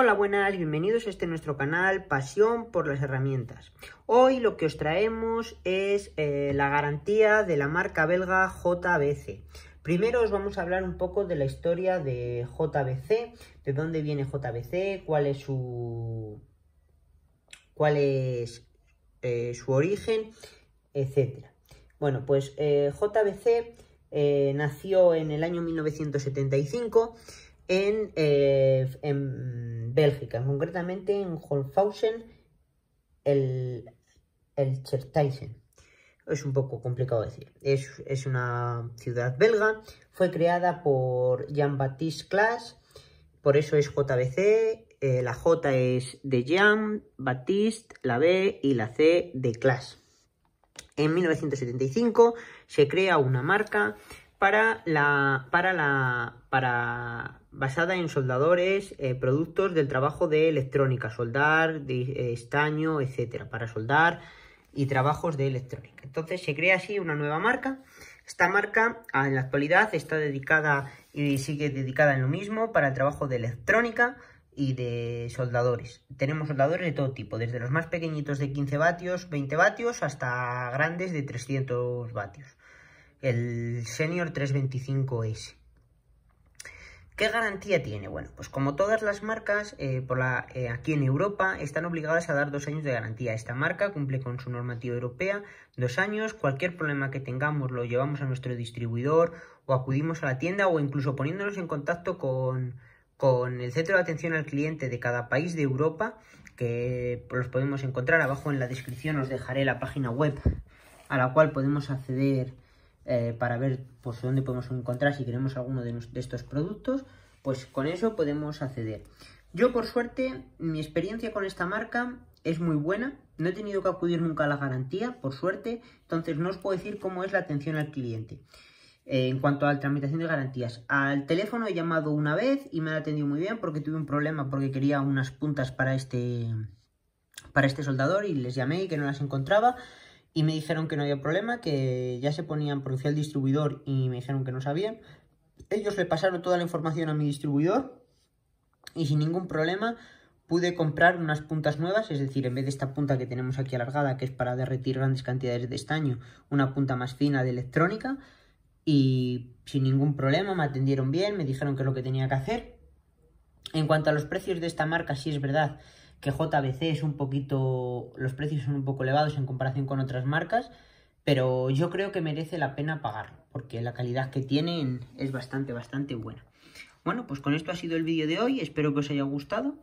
Hola, buenas, bienvenidos a este nuestro canal Pasión por las herramientas. Hoy lo que os traemos es eh, la garantía de la marca belga JBC. Primero os vamos a hablar un poco de la historia de JBC, de dónde viene JBC, cuál es su, cuál es, eh, su origen, etc. Bueno, pues eh, JBC nació en el año 1975 en Bélgica, concretamente en Holfhausen, el, el Es un poco complicado decir. Es, una ciudad belga. Fue creada por Jean-Baptiste Class Por eso es JBC. Eh, la J es de Jean-Baptiste, la B y la C de Klaas. En 1975 se crea una marca para la, para la, para, basada en soldadores, eh, productos del trabajo de electrónica, soldar, de, eh, estaño, etcétera, para soldar y trabajos de electrónica. Entonces se crea así una nueva marca. Esta marca ah, en la actualidad está dedicada y sigue dedicada en lo mismo para el trabajo de electrónica y de soldadores. Tenemos soldadores de todo tipo, desde los más pequeñitos de 15 vatios, 20 vatios, hasta grandes de 300 vatios el Senior 325S. ¿Qué garantía tiene? Bueno, pues como todas las marcas eh, por eh, aquí en Europa están obligadas a dar dos años de garantía. Esta marca cumple con su normativa europea, dos años. Cualquier problema que tengamos lo llevamos a nuestro distribuidor o acudimos a la tienda o incluso poniéndonos en contacto con, con el centro de atención al cliente de cada país de Europa, que pues, los podemos encontrar abajo en la descripción, os dejaré la página web a la cual podemos acceder eh, para ver por pues, dónde podemos encontrar si queremos alguno de, estos productos, pues con eso podemos acceder. Yo por suerte, mi experiencia con esta marca es muy buena, no he tenido que acudir nunca a la garantía, por suerte, entonces no os puedo decir cómo es la atención al cliente. Eh, en cuanto a la tramitación de garantías, al teléfono he llamado una vez y me han atendido muy bien porque tuve un problema porque quería unas puntas para este, para este soldador y les llamé y que no las encontraba y me dijeron que no había problema, que ya se ponían por el distribuidor y me dijeron que no sabían. Ellos le pasaron toda la información a mi distribuidor y sin ningún problema pude comprar unas puntas nuevas, es decir, en vez de esta punta que tenemos aquí alargada, que es para derretir grandes cantidades de estaño, una punta más fina de electrónica, y sin ningún problema me atendieron bien, me dijeron que es lo que tenía que hacer. En cuanto a los precios de esta marca, sí es verdad que JBC es un poquito, los precios son un poco elevados en comparación con otras marcas, pero yo creo que merece la pena pagarlo, porque la calidad que tienen es bastante, bastante buena. Bueno, pues con esto ha sido el vídeo de hoy, espero que os haya gustado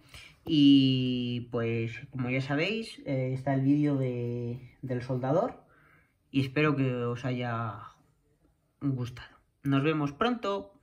y pues como ya sabéis eh, está el vídeo del soldador y espero que os haya gustado. Nos vemos pronto.